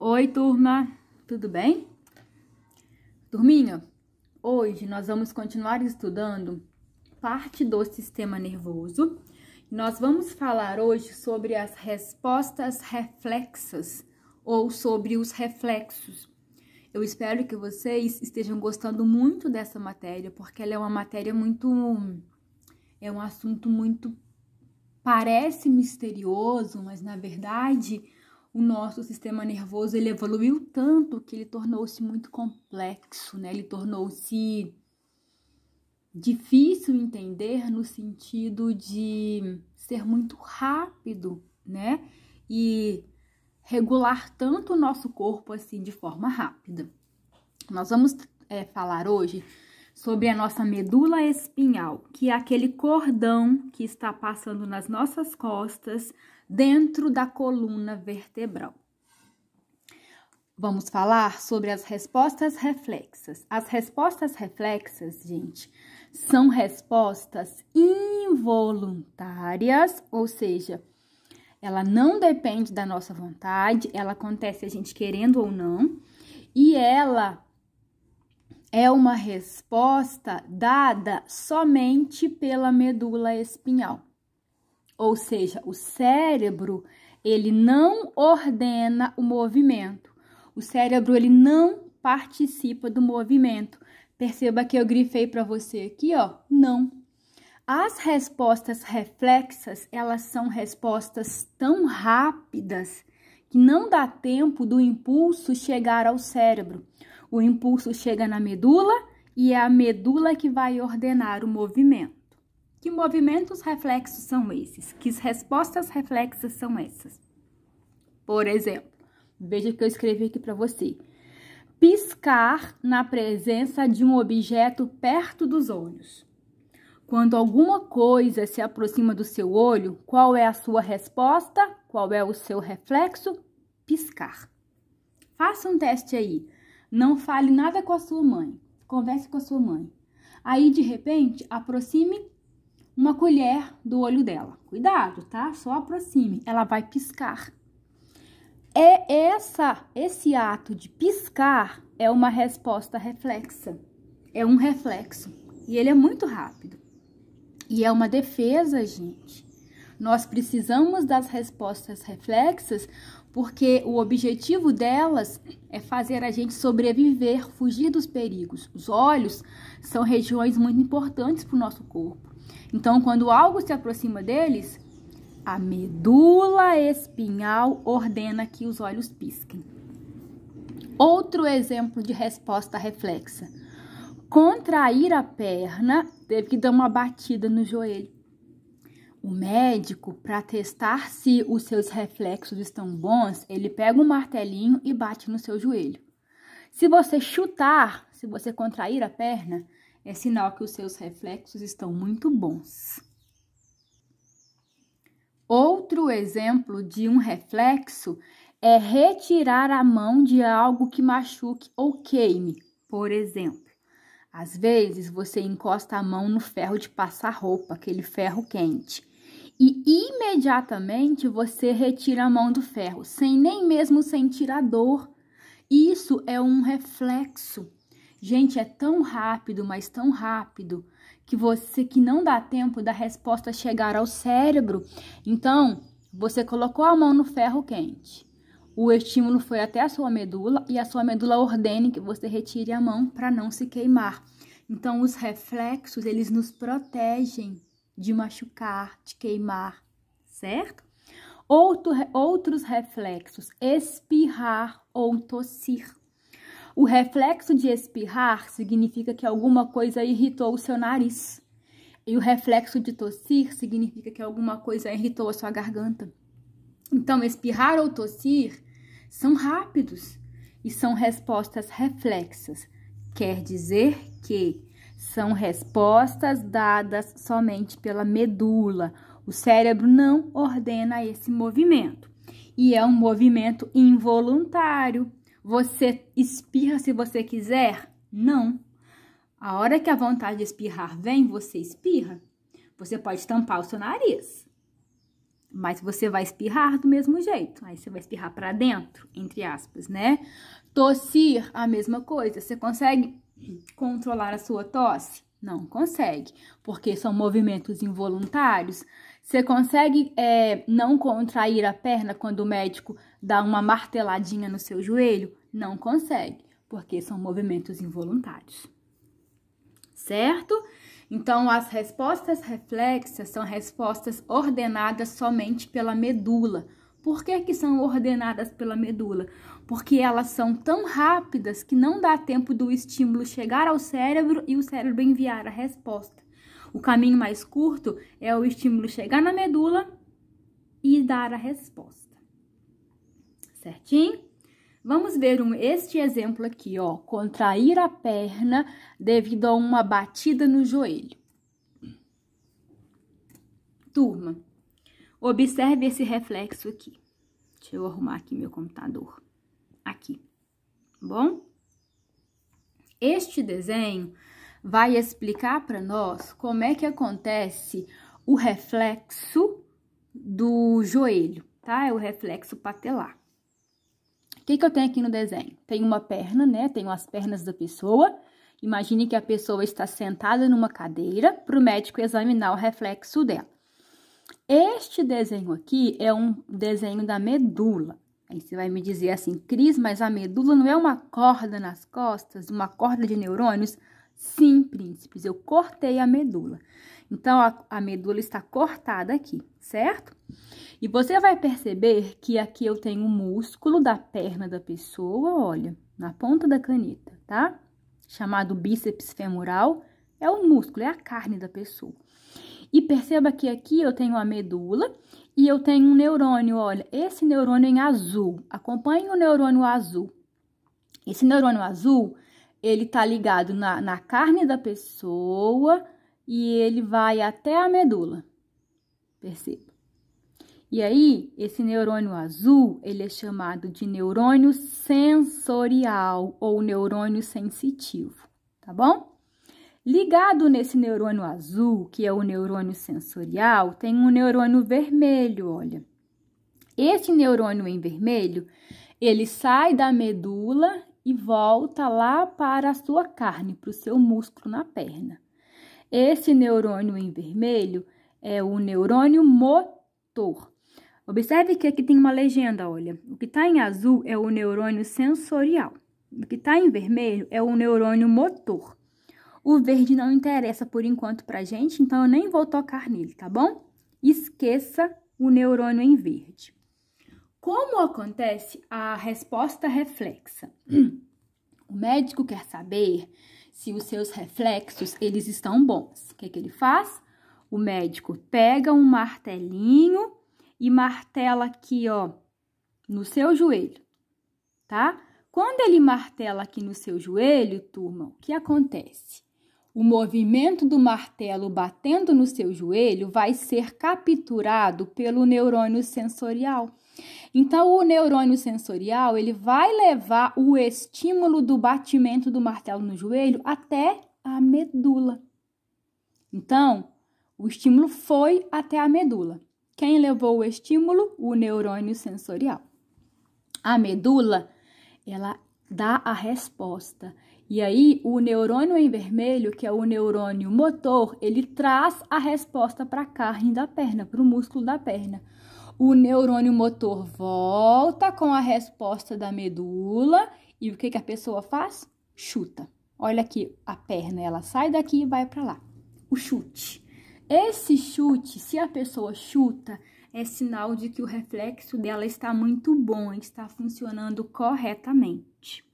Oi, turma, tudo bem? Turminha, hoje nós vamos continuar estudando parte do sistema nervoso. Nós vamos falar hoje sobre as respostas reflexas ou sobre os reflexos. Eu espero que vocês estejam gostando muito dessa matéria, porque ela é uma matéria muito. é um assunto muito. parece misterioso, mas na verdade o nosso sistema nervoso ele evoluiu tanto que ele tornou-se muito complexo, né? Ele tornou-se difícil entender no sentido de ser muito rápido, né? E regular tanto o nosso corpo assim de forma rápida. Nós vamos é, falar hoje sobre a nossa medula espinhal, que é aquele cordão que está passando nas nossas costas dentro da coluna vertebral. Vamos falar sobre as respostas reflexas. As respostas reflexas, gente, são respostas involuntárias, ou seja, ela não depende da nossa vontade, ela acontece a gente querendo ou não, e ela é uma resposta dada somente pela medula espinhal. Ou seja, o cérebro, ele não ordena o movimento. O cérebro, ele não participa do movimento. Perceba que eu grifei para você aqui, ó, não. As respostas reflexas, elas são respostas tão rápidas que não dá tempo do impulso chegar ao cérebro. O impulso chega na medula e é a medula que vai ordenar o movimento. Que movimentos reflexos são esses? Que respostas reflexas são essas? Por exemplo, veja o que eu escrevi aqui para você. Piscar na presença de um objeto perto dos olhos. Quando alguma coisa se aproxima do seu olho, qual é a sua resposta? Qual é o seu reflexo? Piscar. Faça um teste aí. Não fale nada com a sua mãe. Converse com a sua mãe. Aí, de repente, aproxime uma colher do olho dela. Cuidado, tá? Só aproxime, ela vai piscar. É essa, esse ato de piscar é uma resposta reflexa. É um reflexo e ele é muito rápido. E é uma defesa, gente. Nós precisamos das respostas reflexas porque o objetivo delas é fazer a gente sobreviver, fugir dos perigos. Os olhos são regiões muito importantes para o nosso corpo. Então, quando algo se aproxima deles, a medula espinhal ordena que os olhos pisquem. Outro exemplo de resposta reflexa. Contrair a perna, teve que dar uma batida no joelho. O médico, para testar se os seus reflexos estão bons, ele pega um martelinho e bate no seu joelho. Se você chutar, se você contrair a perna, é sinal que os seus reflexos estão muito bons. Outro exemplo de um reflexo é retirar a mão de algo que machuque ou queime, por exemplo. Às vezes você encosta a mão no ferro de passar roupa, aquele ferro quente, e imediatamente você retira a mão do ferro, sem nem mesmo sentir a dor. Isso é um reflexo Gente, é tão rápido, mas tão rápido, que você que não dá tempo da resposta chegar ao cérebro. Então, você colocou a mão no ferro quente. O estímulo foi até a sua medula e a sua medula ordene que você retire a mão para não se queimar. Então, os reflexos, eles nos protegem de machucar, de queimar, certo? Outro, outros reflexos, espirrar ou tossir. O reflexo de espirrar significa que alguma coisa irritou o seu nariz. E o reflexo de tossir significa que alguma coisa irritou a sua garganta. Então, espirrar ou tossir são rápidos e são respostas reflexas. Quer dizer que são respostas dadas somente pela medula. O cérebro não ordena esse movimento. E é um movimento involuntário, você espirra se você quiser? Não. A hora que a vontade de espirrar vem, você espirra. Você pode tampar o seu nariz, mas você vai espirrar do mesmo jeito. Aí você vai espirrar para dentro, entre aspas, né? Tossir, a mesma coisa. Você consegue controlar a sua tosse? Não consegue, porque são movimentos involuntários. Você consegue é, não contrair a perna quando o médico dar uma marteladinha no seu joelho? Não consegue, porque são movimentos involuntários. Certo? Então, as respostas reflexas são respostas ordenadas somente pela medula. Por que, que são ordenadas pela medula? Porque elas são tão rápidas que não dá tempo do estímulo chegar ao cérebro e o cérebro enviar a resposta. O caminho mais curto é o estímulo chegar na medula e dar a resposta certinho? Vamos ver um, este exemplo aqui, ó. Contrair a perna devido a uma batida no joelho. Turma, observe esse reflexo aqui. Deixa eu arrumar aqui meu computador. Aqui, tá bom? Este desenho vai explicar para nós como é que acontece o reflexo do joelho, tá? É o reflexo patelar que, que eu tenho aqui no desenho? Tem uma perna, né? Tenho as pernas da pessoa. Imagine que a pessoa está sentada numa cadeira para o médico examinar o reflexo dela. Este desenho aqui é um desenho da medula. Aí você vai me dizer assim, Cris, mas a medula não é uma corda nas costas, uma corda de neurônios? Sim, príncipes, eu cortei a medula. Então, a, a, medula está cortada aqui, certo? E você vai perceber que aqui eu tenho o músculo da perna da pessoa, olha, na ponta da caneta, tá? Chamado bíceps femoral, é o músculo, é a carne da pessoa. E perceba que aqui eu tenho a medula e eu tenho um neurônio, olha, esse neurônio em azul. Acompanhe o neurônio azul. Esse neurônio azul ele tá ligado na, na carne da pessoa e ele vai até a medula. Perceba. E aí, esse neurônio azul, ele é chamado de neurônio sensorial ou neurônio sensitivo, tá bom? Ligado nesse neurônio azul, que é o neurônio sensorial, tem um neurônio vermelho, olha. Esse neurônio em vermelho, ele sai da medula e volta lá para a sua carne, para o seu músculo na perna. Esse neurônio em vermelho é o neurônio motor. Observe que aqui tem uma legenda, olha. O que está em azul é o neurônio sensorial. O que está em vermelho é o neurônio motor. O verde não interessa por enquanto para gente, então eu nem vou tocar nele, tá bom? Esqueça o neurônio em verde. Como acontece a resposta reflexa? O médico quer saber se os seus reflexos eles estão bons. O que, é que ele faz? O médico pega um martelinho e martela aqui, ó, no seu joelho, tá? Quando ele martela aqui no seu joelho, turma, o que acontece? O movimento do martelo batendo no seu joelho vai ser capturado pelo neurônio sensorial. Então, o neurônio sensorial ele vai levar o estímulo do batimento do martelo no joelho até a medula. Então, o estímulo foi até a medula. Quem levou o estímulo? O neurônio sensorial. A medula, ela dá a resposta. E aí, o neurônio em vermelho, que é o neurônio motor, ele traz a resposta para a carne da perna, para o músculo da perna o neurônio motor volta com a resposta da medula e o que, que a pessoa faz? Chuta. Olha aqui, a perna ela sai daqui e vai para lá. O chute. Esse chute, se a pessoa chuta, é sinal de que o reflexo dela está muito bom, está funcionando corretamente.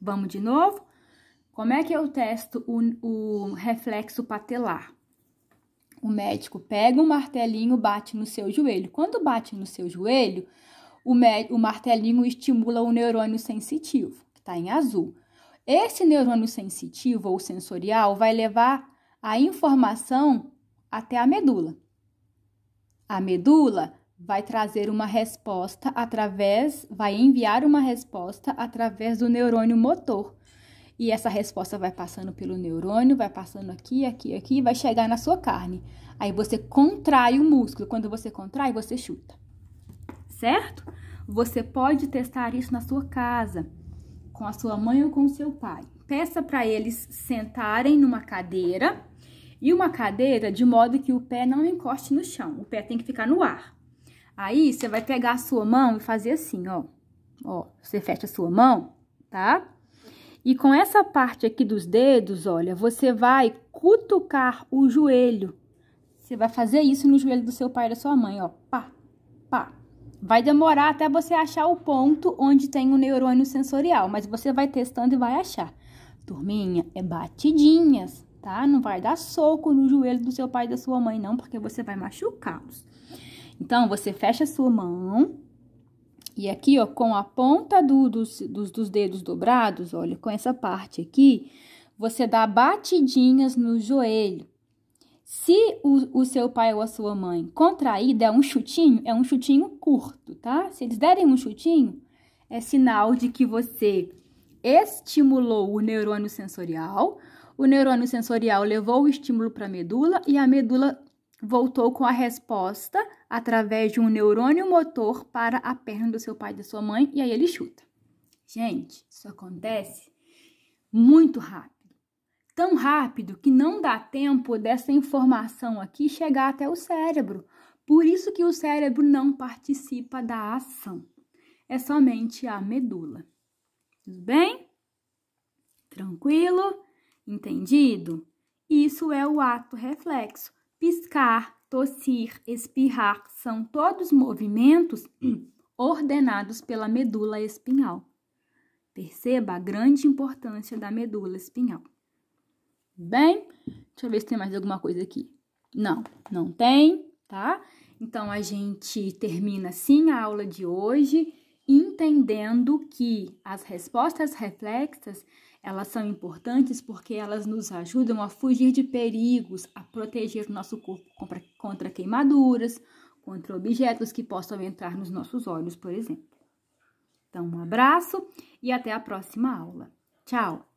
Vamos de novo? Como é que eu testo o, o reflexo patelar? o médico pega um martelinho, bate no seu joelho. Quando bate no seu joelho, o, o martelinho estimula o neurônio sensitivo, que está em azul. Esse neurônio sensitivo ou sensorial vai levar a informação até a medula. A medula vai trazer uma resposta através, vai enviar uma resposta através do neurônio motor, e essa resposta vai passando pelo neurônio, vai passando aqui, aqui, aqui, e vai chegar na sua carne. Aí você contrai o músculo. Quando você contrai, você chuta. Certo? Você pode testar isso na sua casa, com a sua mãe ou com o seu pai. Peça para eles sentarem numa cadeira e uma cadeira de modo que o pé não encoste no chão. O pé tem que ficar no ar. Aí você vai pegar a sua mão e fazer assim, ó. Ó, você fecha a sua mão, tá? E com essa parte aqui dos dedos, olha, você vai cutucar o joelho. Você vai fazer isso no joelho do seu pai e da sua mãe, ó. Pá, pá. Vai demorar até você achar o ponto onde tem o neurônio sensorial, mas você vai testando e vai achar. Turminha, é batidinhas, tá? Não vai dar soco no joelho do seu pai e da sua mãe, não, porque você vai machucá-los. Então, você fecha a sua mão, e aqui, ó, com a ponta do, dos, dos, dos dedos dobrados, olha, com essa parte aqui, você dá batidinhas no joelho. Se o, o, seu pai ou a sua mãe contrair, der é um chutinho, é um chutinho curto, tá? Se eles derem um chutinho, é sinal de que você estimulou o neurônio sensorial, o neurônio sensorial levou o estímulo para a medula e a medula voltou com a resposta através de um neurônio motor para a perna do seu pai e da sua mãe e aí ele chuta. Gente, isso acontece muito rápido. Tão rápido que não dá tempo dessa informação aqui chegar até o cérebro. Por isso que o cérebro não participa da ação. É somente a medula. Tudo bem? Tranquilo? Entendido? Isso é o ato reflexo. Piscar, tossir, espirrar são todos movimentos ordenados pela medula espinhal. Perceba a grande importância da medula espinhal. Bem, deixa eu ver se tem mais alguma coisa aqui. Não, não tem, tá? Então a gente termina assim a aula de hoje entendendo que as respostas reflexas elas são importantes porque elas nos ajudam a fugir de perigos, a proteger nosso corpo contra, contra queimaduras, contra objetos que possam entrar nos nossos olhos, por exemplo. Então, um abraço e até a próxima aula. Tchau!